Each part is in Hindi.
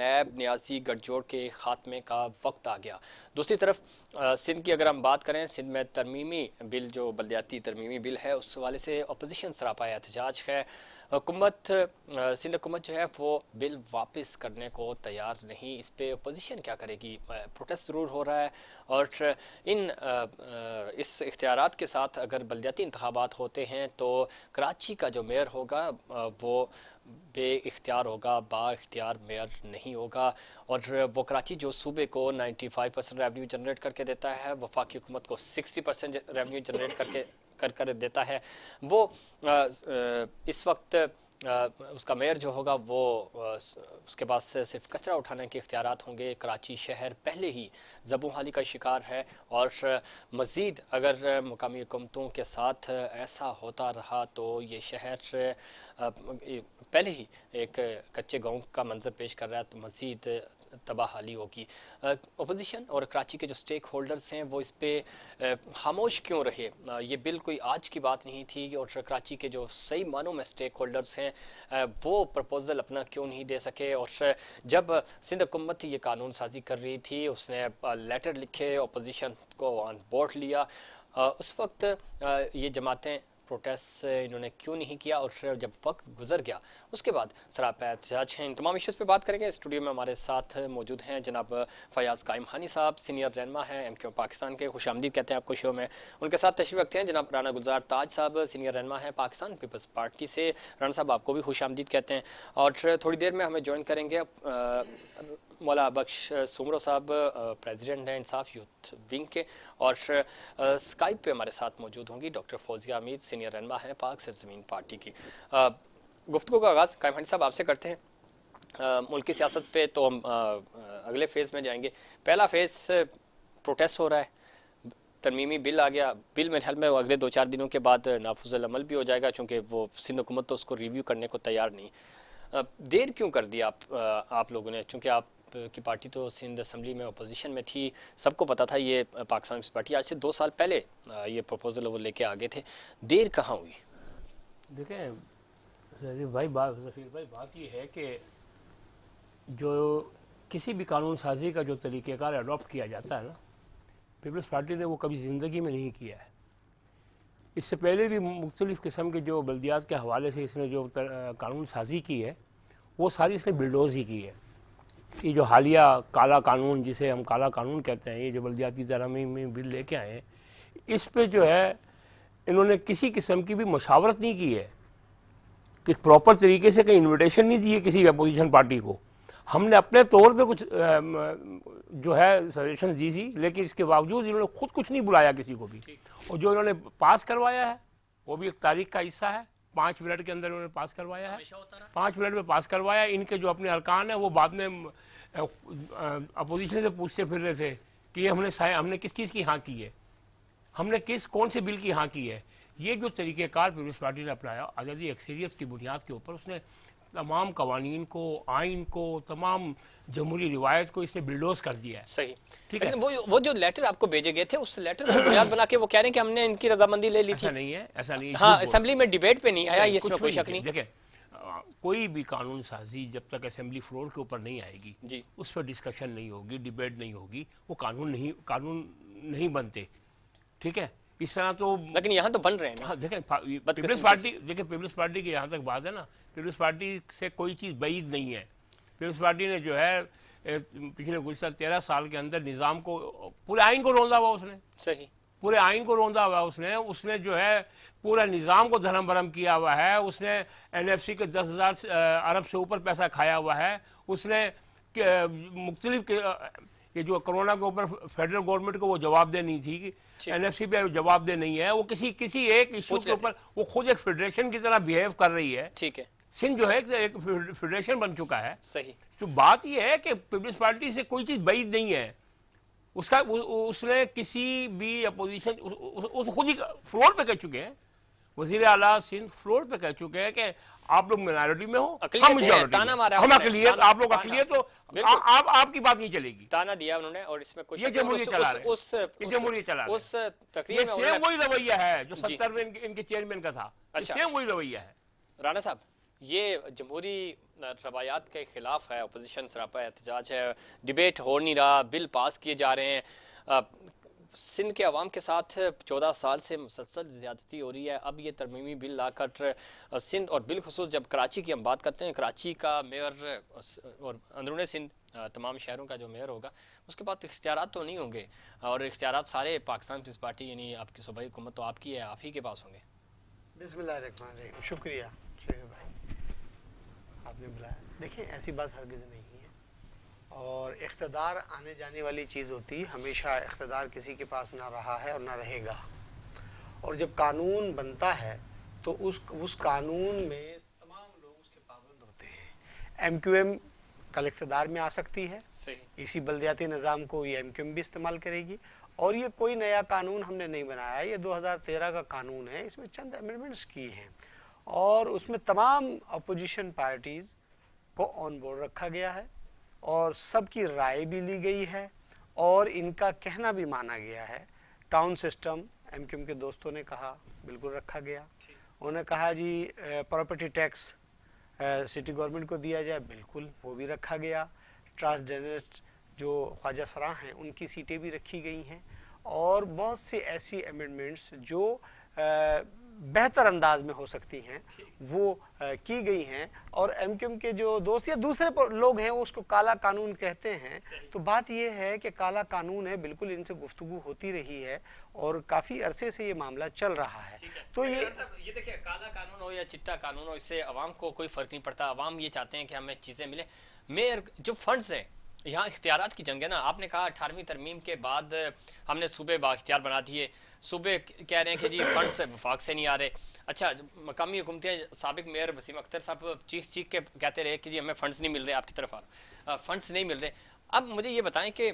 नैब न्याजी गठजोड़ के खात्मे का वक्त आ गया दूसरी तरफ सिंध की अगर हम बात करें सिंध में तरमीमी बिल जो बलदियाती तरमीमी बिल है उस वाले से अपोजिशन सरापा एहतजाज है हुकूमत सिंध हुकूमत जो है वो बिल वापस करने को तैयार नहीं इस पर अपोजिशन क्या करेगी प्रोटेस्ट ज़रूर हो रहा है और इन इस इख्तियार के साथ अगर बलदियाती इंतबात होते हैं तो कराची का जो मेयर होगा वो बे इख्तियार होगा बा इख्तियार मेयर नहीं होगा और वो कराची जो सूबे को 95 परसेंट रेवन्यू जनरेट करके देता है वफाकी हुकूमत को 60 परसेंट रेवन्यू जनरेट करके कर कर देता है वो आ, आ, इस वक्त उसका मेयर जो होगा वो उसके पास से सिर्फ कचरा उठाने के इख्तियार होंगे कराची शहर पहले ही हाली का शिकार है और मज़ीद अगर मुकामी हुकूमतों के साथ ऐसा होता रहा तो ये शहर पहले ही एक कच्चे गाँव का मंजर पेश कर रहा है तो मज़ीद तबाह हाली होगी अपोजिशन और कराची के जो स्टेक होल्डर्स हैं वो इस पर खामोश क्यों रहे ये बिल कोई आज की बात नहीं थी और कराची के जो सही मानों में स्टेक होल्डर्स हैं वो प्रपोज़ल अपना क्यों नहीं दे सके और जब सिंध हुकूमत ये कानून साजी कर रही थी उसने लेटर लिखे अपोजिशन को ऑन बोर्ड लिया उस वक्त ये जमातें प्रोटेस्ट इन्होंने क्यों नहीं किया और जब वक्त गुजर गया उसके बाद सराप एहतजाज हैं इन तमाम इश्यूज़ पर बात करेंगे स्टूडियो में हमारे साथ मौजूद हैं जनाब फयाज़ कायम खानी साहब सीनियर रहनमा है एम ओ पाकिस्तान के खुश आमदीद कहते हैं आपको शो में उनके साथ तशरी रखते हैं जनाब राना गुलजार ताज साहब सीनियर रहनमा है पाकिस्तान पीपल्स पार्टी से राना साहब आपको भी खुश आमदीद कहते हैं और थोड़ी देर में हमें ज्वाइन करेंगे मौला बख्श सुमरो साहब प्रेसिडेंट हैं इंसाफ यूथ विंग के और स्काइप पे हमारे साथ मौजूद होंगी डॉक्टर फौजिया अमीद सीनियर रनमा हैं पाक सरजमीन पार्टी की गुफ्तु का आगाज़ कायम हंडी साहब आपसे करते हैं मुल्क की सियासत पे तो हम अगले फेज़ में जाएंगे पहला फेज़ प्रोटेस्ट हो रहा है तरमीमी बिल आ गया बिल मेरे ख्याल में अगले दो चार दिनों के बाद नाफुजलमल भी हो जाएगा चूँकि वो सिंध हुकूमत तो उसको रिव्यू करने को तैयार नहीं देर क्यों कर दी आप आप लोगों ने चूँकि आप की पार्टी तो सिंध असम्बली में अपोजिशन में थी सबको पता था ये पाकिस्तान पीपल्स पार्टी आज से दो साल पहले ये प्रपोजल वो लेके आ गए थे देर कहाँ हुई देखें भाई बात जफीर भाई बात ये है कि जो किसी भी कानून साजी का जो तरीक़ेकार अडोप्ट किया जाता है ना पीपल्स पार्टी ने वो कभी ज़िंदगी में नहीं किया है इससे पहले भी मुख्तलिफ़ किस्म के जो बल्दियात के हवाले से इसने जो कानून साजी की है वो सारी इसने बिल्डोज़ ही की है ये जो हालिया काला कानून जिसे हम काला कानून कहते हैं ये जो बल्दियाती तरमी में बिल लेके आए हैं इस पर जो है इन्होंने किसी किस्म की भी मशावरत नहीं की है कि प्रॉपर तरीके से कहीं इन्विटेशन नहीं दिए किसी अपोजिशन पार्टी को हमने अपने तौर पे कुछ जो है सजेशन दी थी लेकिन इसके बावजूद इन्होंने खुद कुछ नहीं बुलाया किसी को भी और जो इन्होंने पास करवाया है वो भी एक तारीख का हिस्सा है पाँच मिनट के अंदर उन्होंने पास करवाया है पाँच मिनट में पास करवाया इनके जो अपने अरकान है वो बाद में अपोजिशन से पूछते फिर रहे थे कि हमने हमने किस चीज़ की हाँ की है हमने किस कौन से बिल की हाँ की है ये जो तरीक़ेकार पीपल्स पार्टी ने अपनाया आज़ादी अक्सरियत की बुनियाद के ऊपर उसने तमाम कवानीन को आइन को तमाम जमहूरी रिवायत को इसने बिल्डोज कर दिया है सही ठीक है वो वो जो लेटर आपको भेजे गए थे उस लेटर को बना के वो कह रहे हैं कि हमने इनकी रजामंदी ले ली थी नहीं है ऐसा नहीं हाँ असेंबली में डिबेट पे नहीं आया इसमें कोई शक नहीं देखे कोई भी कानून साजी जब तक असेंबली फ्लोर के ऊपर नहीं आएगी जी उस पर डिस्कशन नहीं होगी डिबेट नहीं होगी वो कानून नहीं कानून नहीं बनते ठीक है इस तरह तो लेकिन यहाँ तो बन रहे हैं हाँ, देखें पीपल्स पार्टी देखें पीपल्स पार्टी की यहाँ तक बात है ना पीपल्स पार्टी से कोई चीज़ बईद नहीं है पीपल्स पार्टी ने जो है पिछले साल तेरह साल के अंदर निज़ाम को पूरे आइन को रोंदा हुआ उसने सही पूरे आइन को रोंदा हुआ उसने उसने जो है पूरा निज़ाम को धर्म भरम किया हुआ है उसने सी के दस हज़ार अरब से ऊपर पैसा खाया हुआ है उसने मुख्तलिफ कि जो कोरोना के ऊपर फेडरल गवर्नमेंट को वो जवाब दे नहीं थी एन एफ सी पे जवाब दे नहीं है वो किसी किसी एक इशू के ऊपर वो खुद एक फेडरेशन की तरह बिहेव कर रही है ठीक है सिंह जो है एक फेडरेशन बन चुका है सही तो बात ये है कि पीपल्स पार्टी से कोई चीज बैज नहीं है उसका उ, उसने किसी भी अपोजिशन उस, उस खुद ही फ्लोर पे कह चुके हैं वजीर अला सिंह फ्लोर पे कह चुके हैं कि आप लोग मिनारिटी में हो हम मेजोरिटी हम अकलियत आप लोग अकलियत तो आप आपकी बात नहीं चलेगी ताना दिया उन्होंने और इसमें कुछ ये जमहूरियत चला रहे उस जमहूरियत चला उस तकरीब सेम वही रवैया है जो सत्तर में इनके चेयरमैन का था अच्छा। सेम वही रवैया है राणा साहब ये जमहूरी रवायात के ख़िलाफ़ है अपोजिशन सरापा एहतजाज है डिबेट हो नहीं रहा बिल पास किए जा रहे हैं सिंध के अवाम के साथ चौदह साल से मुसलसल ज्यादती हो रही है अब ये तरमीमी बिल लाकर सिंध और बिलखसूस जब कराची की हम बात करते हैं कराची का मेयर और अंदरून सिंध तमाम शहरों का जो मेयर होगा उसके बाद इख्तियार तो नहीं होंगे और इख्तियार सारे पाकिस्तान पीस पार्टी यानी आपकी सूबाई हुकूमत तो आपकी है आप ही के पास होंगे बिस्मिल्लाह शुक्रिया भाई आपने बुलाया देखिए ऐसी बात हरगिज़ नहीं है और इकतदार आने जाने वाली चीज़ होती हमेशा इकतदार किसी के पास ना रहा है और ना रहेगा और जब कानून बनता है तो उस उस कानून में तमाम लोग उसके पाबंद होते हैं एम क्यू एम कल इकतदार में आ सकती है इसी बलदियाती निज़ाम को ये एम क्यू एम भी इस्तेमाल करेगी और ये कोई नया कानून हमने नहीं बनाया दो ये 2013 का कानून है इसमें चंद अमेंडमेंट्स की हैं और उसमें तमाम अपोजिशन पार्टीज़ को ऑन बोर्ड रखा गया है और सबकी राय भी ली गई है और इनका कहना भी माना गया है टाउन सिस्टम एम के दोस्तों ने कहा बिल्कुल रखा गया उन्होंने कहा जी प्रॉपर्टी टैक्स सिटी गवर्नमेंट को दिया जाए बिल्कुल वो भी रखा गया ट्रांसजेंडर जो ख्वाजा सरा हैं उनकी सीटें भी रखी गई हैं और बहुत से ऐसी अमेंडमेंट्स जो आ, बेहतर अंदाज में हो सकती हैं वो आ, की गई हैं और एम के जो दोस्त या दूसरे लोग हैं उसको काला कानून कहते हैं तो बात ये है कि काला कानून है बिल्कुल इनसे गुफ्तगु होती रही है और काफ़ी अरसे से ये मामला चल रहा है, तो ये ये देखिए काला कानून हो या चिट्टा कानून हो इससे अवाम को कोई फ़र्क नहीं पड़ता अवाम ये चाहते हैं कि हमें चीज़ें मिले मेयर जो फंड है यहाँ इख्तियार की जंग है ना आपने कहा अठारहवीं तरमीम के बाद हमने सूबे बाख्तियार बना दिए सूबे कह रहे हैं कि जी फंड से वफाक से नहीं आ रहे अच्छा मकामी हुकूमतें सबक मेयर वसीम अख्तर साहब चीख चीख के कहते रहे कि जी हमें फ़ंड्स नहीं मिल रहे आपकी तरफ आ फंड्स नहीं मिल रहे अब मुझे ये बताएं कि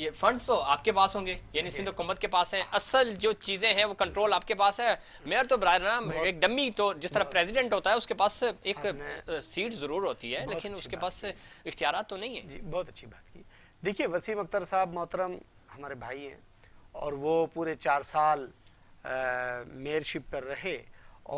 ये फंड्स तो आपके पास होंगे यानी सिंध हुकूमत के पास है असल जो चीज़ें हैं वो कंट्रोल आपके पास है मेयर तो बरा नाम एक डमी तो जिस तरह प्रेसिडेंट होता है उसके पास एक सीट ज़रूर होती है लेकिन उसके पास इख्तियार तो नहीं है जी बहुत अच्छी बात की देखिए वसीम अख्तर साहब मोहतरम हमारे भाई हैं और वो पूरे चार साल मेयरशिप पर रहे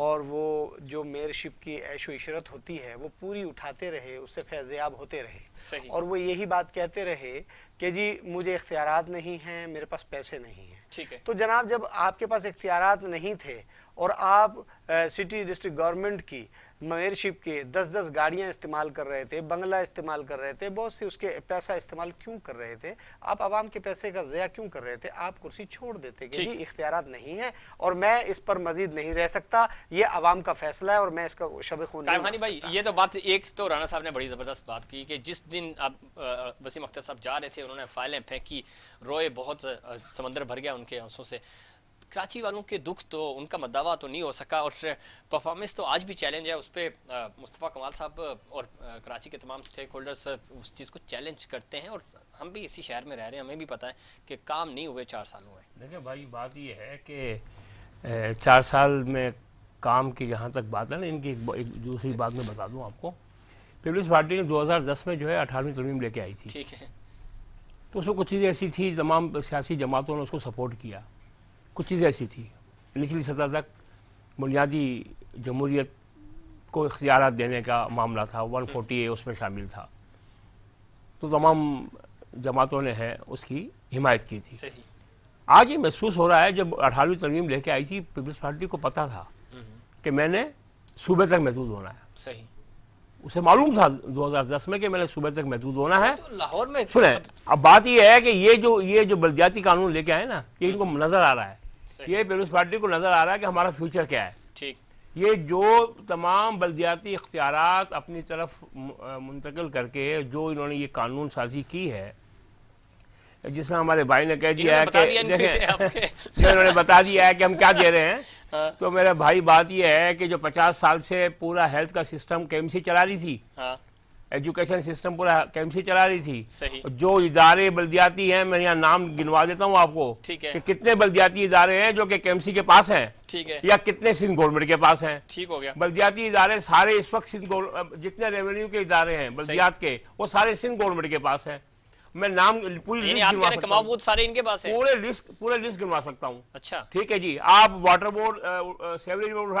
और वो जो मेयरशिप की ऐशो इशरत होती है वो पूरी उठाते रहे उससे फैजयाब होते रहे और वो यही बात कहते रहे कि जी मुझे इख्तियार नहीं हैं मेरे पास पैसे नहीं हैं ठीक है तो जनाब जब आपके पास इख्तियार नहीं थे और आप सिटी डिस्ट्रिक्ट गवर्नमेंट की मेयरशिप के दस दस गाड़ियां इस्तेमाल कर रहे थे बंगला इस्तेमाल कर रहे थे बहुत सी उसके पैसा इस्तेमाल क्यों कर रहे थे आप आवाम के पैसे का जया क्यों कर रहे थे आप कुर्सी छोड़ देते कि इख्तियार नहीं है और मैं इस पर मजीद नहीं रह सकता ये आवाम का फैसला है और मैं इसका शब खून भाई ये तो बात एक तो राना साहब ने बड़ी ज़बरदस्त बात की कि जिस दिन आप वसीम अख्तर साहब जा रहे थे उन्होंने फाइलें फेंकी रोए बहुत समंदर भर गया उनके आंसू से कराची वालों के दुख तो उनका मदावा तो नहीं हो सका और परफॉर्मेंस तो आज भी चैलेंज है उस पर मुस्तफ़ा कमाल साहब और कराची के तमाम स्टेक होल्डर्स उस चीज़ को चैलेंज करते हैं और हम भी इसी शहर में रह रहे हैं हमें भी पता है कि काम नहीं हुए चार साल हुए देखिए भाई बात ये है कि चार साल में काम की जहाँ तक बात है ना इनकी एक, दूसरी बात मैं बता दूँ आपको पीपल्स पार्टी ने दस में जो है अठारहवीं तरमीम लेके आई थी ठीक है तो उसमें कुछ चीज़ें ऐसी थी तमाम सियासी जमातों ने उसको सपोर्ट किया कुछ चीज़ें ऐसी थी निचली सतह तक बुनियादी जमहूरीत को इख्तियार देने का मामला था वन फोर्टी ए उसमें शामिल था तो तमाम जमातों ने है उसकी हिमायत की थी आज ये महसूस हो रहा है जब अठारहवीं तरमीम लेके आई थी पीपल्स पार्टी को पता था हम्म। कि मैंने सूबे तक महदूद होना है सही उसे मालूम था 2010 में कि मैंने सूबे तक महदूद होना है तो लाहौर में सुने अब बात यह है कि ये जो ये जो बल्दियाती कानून लेके आए ना ये इनको नजर आ रहा है ये पीपल्स पार्टी को नजर आ रहा है कि हमारा फ्यूचर क्या है ठीक ये जो तमाम बल्दियाती इख्तियार अपनी तरफ मुंतकिल करके जो इन्होंने ये कानून साजी की है जिसमें हमारे भाई ने कह दिया है कि उन्होंने बता दिया है कि हम क्या दे रहे हैं हाँ। तो मेरा भाई बात यह है कि जो पचास साल से पूरा हेल्थ का सिस्टम सी चला रही थी हाँ। एजुकेशन सिस्टम पूरा केमसी चला रही थी सही जो इदारे बल्दियाती हैं मैं यहाँ नाम गिनवा देता हूँ आपको ठीक है कि कितने बल्दियाती इदारे हैं जो कि केमसी के पास हैं ठीक है या कितने सिंध गवर्नमेंट के पास हैं ठीक हो गया बल्दियाती इदारे सारे इस वक्त सिंध जितने रेवेन्यू के इदारे हैं बल्दियात के वो सारे सिंध गवर्नमेंट के पास है मैं नाम पूरी लिस्ट सारे इनके पास है पूरे लिस्ट पूरे लिस्ट गिनवा सकता हूँ अच्छा ठीक है जी आप water board sewerage board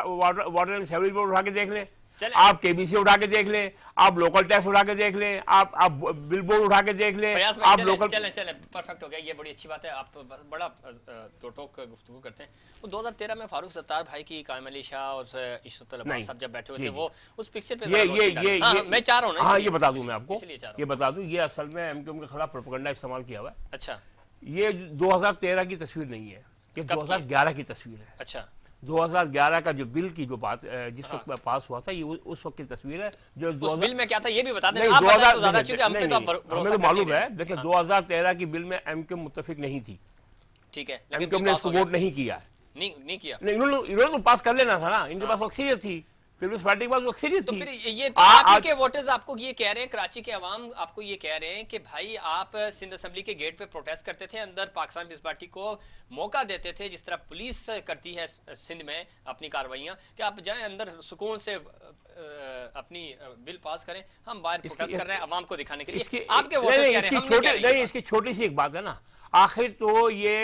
water and sewerage board उठा के देख लें आप केबीसी उठा के देख लें आप लोकल टैक्स उठा के देख लें आप आप बिल बोर्ड उठा के देख लें आप चले, लोकल चले चले परफेक्ट हो गया ये बड़ी अच्छी बात है आप बड़ा तो टोक गुफ्तु करते हैं वो दो हजार तेरह में फारूक सत्तार भाई की कायम अली शाह और इशरत सब जब बैठे हुए थे वो उस पिक्चर पे ये ये ये हाँ, हाँ, मैं चाह रहा हूँ हाँ ये बता दूँ मैं आपको ये बता दू ये असल में एम के खिलाफ प्रोपगंडा इस्तेमाल किया हुआ है अच्छा ये दो की तस्वीर नहीं है ये दो की तस्वीर है अच्छा 2011 का जो बिल की जो बात जिस हाँ। वक्त हाँ। पास हुआ था ये उस वक्त की तस्वीर है जो उस बिल में क्या था ये भी बता दें आप तो ज्यादा चूंकि तो हमें तो मालूम है देखिए 2013 हाँ। की बिल में एमक्यूएम मुतफिक नहीं थी ठीक है एमक्यूएम ने सपोर्ट नहीं किया नहीं नहीं किया नहीं इन्होंने तो पास कर लेना था ना इनके हाँ। पास अक्सरियत थी पीपल्स पार्टी के पास अक्सरियत तो थी ये तो आपके वोटर्स आपको ये कह रहे हैं कराची के अवाम आपको ये कह रहे हैं कि भाई आप सिंध असम्बली के गेट पे प्रोटेस्ट करते थे अंदर पाकिस्तान पीपल्स पार्टी को मौका देते थे जिस तरह पुलिस करती है सिंध में अपनी कार्रवाइयाँ कि आप जाए अंदर सुकून से अपनी बिल पास करें हम बाहर प्रोटेस्ट कर रहे हैं अवाम को दिखाने के लिए आपके वोटर्स इसकी छोटी सी एक बात है ना आखिर तो ये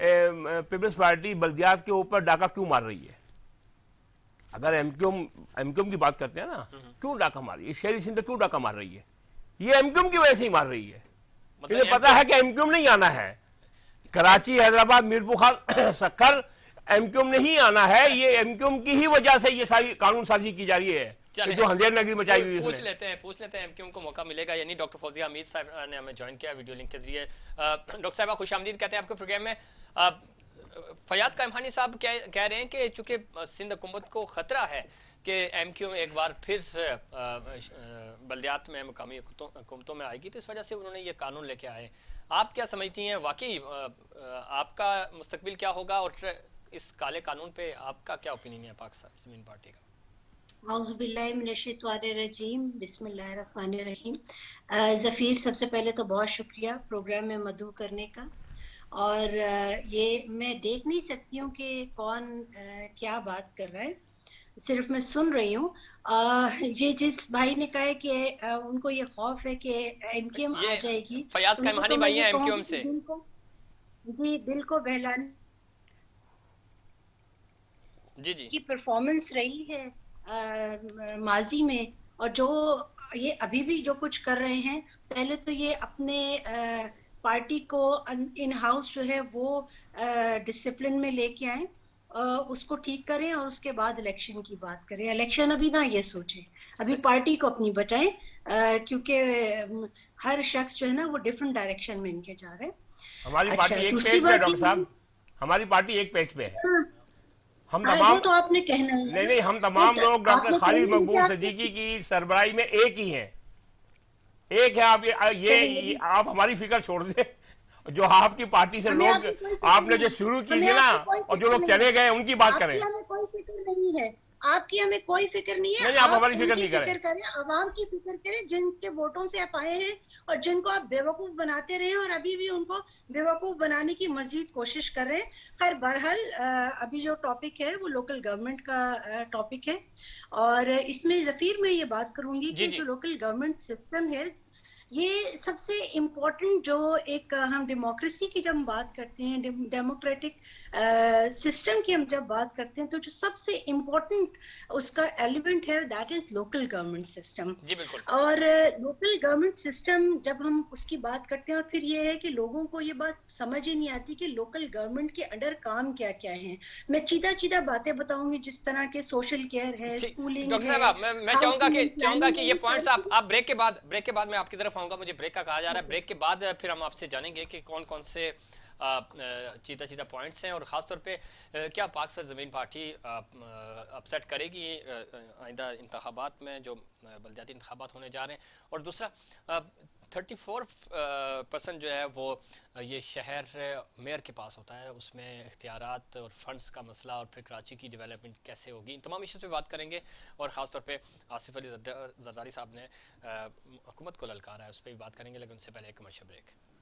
पीपल्स पार्टी बल्दियात के ऊपर डाका क्यों मार रही है अगर एमक्यूम एमक्यूम की बात करते हैं ना क्यों डाका मार रही है शेरी सिंह क्यों डाका मार रही है ये एमक्यूम तो की वजह से ही मार रही है मुझे मतलब पता है कि एमक्यूम नहीं आना है कराची हैदराबाद मीरपुर खान सक्कर एमक्यूम नहीं आना है ये एमक्यूम की ही वजह से ये सारी कानून साजी की जा रही है जो हंजेर नगरी मचाई हुई है पूछ लेते हैं पूछ लेते हैं एमक्यूएम को मौका मिलेगा यानी डॉक्टर फौजिया हमीद साहब ने हमें ज्वाइन किया वीडियो लिंक के जरिए डॉक्टर साहब खुश आमदीद कहते हैं आपके प्रोग्राम में फयाज कायमखानी साहब कह कह रहे हैं कि चूंकि सिंध हुकूमत को ख़तरा है कि एम क्यू एक बार फिर बल्दियात में मकामी हुकूमतों में आएगी तो इस वजह से उन्होंने ये कानून लेके आए आप क्या समझती हैं वाकई आपका मुस्तबिल क्या होगा और इस काले कानून पे आपका क्या ओपिनियन है पाकिस्तान जमीन पार्टी का रजीम बिस्मिल्लाह रहीम जफ़ीर सबसे पहले तो बहुत शुक्रिया प्रोग्राम में मधु करने का और ये मैं देख नहीं सकती हूँ कि कौन क्या बात कर रहा है सिर्फ मैं सुन रही हूँ ये जिस भाई ने कहा है कि उनको ये खौफ है कि एमक्यूएम आ जाएगी फयाज खैमानी तो भाई हैं एमक्यूएम से जी दिल को बहलाने जी जी की परफॉर्मेंस रही है आ, माजी में और जो ये अभी भी जो कुछ कर रहे हैं पहले तो ये अपने आ, पार्टी को इन हाउस जो है वो डिसिप्लिन में लेके आए उसको ठीक करें और उसके बाद इलेक्शन की बात करें इलेक्शन अभी ना ये सोचे अभी पार्टी को अपनी बचाएं क्योंकि हर शख्स जो है ना वो डिफरेंट डायरेक्शन में इनके जा रहे हैं हमारी अच्छा, पार्टी एक पेज पे साहब हमारी पार्टी एक पेज पे है हाँ। हम हाँ, तमाम तो आपने कहना नहीं नहीं हम तमाम तो लोग डॉक्टर खालिद मकबूल सदीकी की सरबराही में एक ही हैं एक है आप ये, ये, ये आप हमारी फिक्र छोड़ दे जो आपकी पार्टी से लोग आपने जो शुरू की थी ना और जो लोग चले गए उनकी बात करें कोई फिक्र नहीं है आपकी हमें कोई फिक्र नहीं है नहीं, आप हमारी फिक्र नहीं करें करें आवाम की फिक्र करें जिनके वोटों से आप आए हैं और जिनको आप बेवकूफ बनाते रहे और अभी भी उनको बेवकूफ बनाने की मजीद कोशिश कर रहे हैं खैर बहरहाल अभी जो टॉपिक है वो लोकल गवर्नमेंट का टॉपिक है और इसमें जफीर मैं ये बात करूंगी कि जो लोकल गवर्नमेंट सिस्टम है ये सबसे इम्पोर्टेंट जो एक हम डेमोक्रेसी की जब हम बात करते हैं डेमोक्रेटिक सिस्टम की हम जब बात करते हैं तो जो सबसे इम्पोर्टेंट उसका एलिमेंट है that is local government system और लोकल गवर्नमेंट सिस्टम जब हम उसकी बात करते हैं और फिर ये है कि लोगों को ये बात समझ ही नहीं आती कि लोकल गवर्नमेंट के अंडर काम क्या क्या है मैं चीदा चीदा बातें बताऊंगी जिस तरह के सोशल केयर है स्कूलिंग डॉक्टर साहब मैं, मैं चाहूंगा कि ये पॉइंट्स आप आप ब्रेक के बाद ब्रेक के बाद मैं आपकी तरफ तरफ आऊँगा मुझे ब्रेक का कहा जा रहा है ब्रेक के बाद फिर हम आपसे जानेंगे कि कौन कौन से चीता चीता पॉइंट्स हैं और ख़ासतौर पर क्या पाक सर ज़मीन पार्टी अपसेट करेगी आइंदा इंतबात में जो बलदियाती इंतबात होने जा रहे हैं और दूसरा थर्टी फोर परसेंट जो है वो uh, ये शहर मेयर uh, के पास होता है उसमें इख्तियारत और फंड्स का मसला और फिर कराची की डेवलपमेंट कैसे होगी इन तमाम इशूज़ पर बात करेंगे और ख़ास तौर पर आसिफ अली जदारी साहब ने uh, हुकूमत को ललकारा है उस पर भी बात करेंगे लेकिन उससे पहले एक कमर्शियल ब्रेक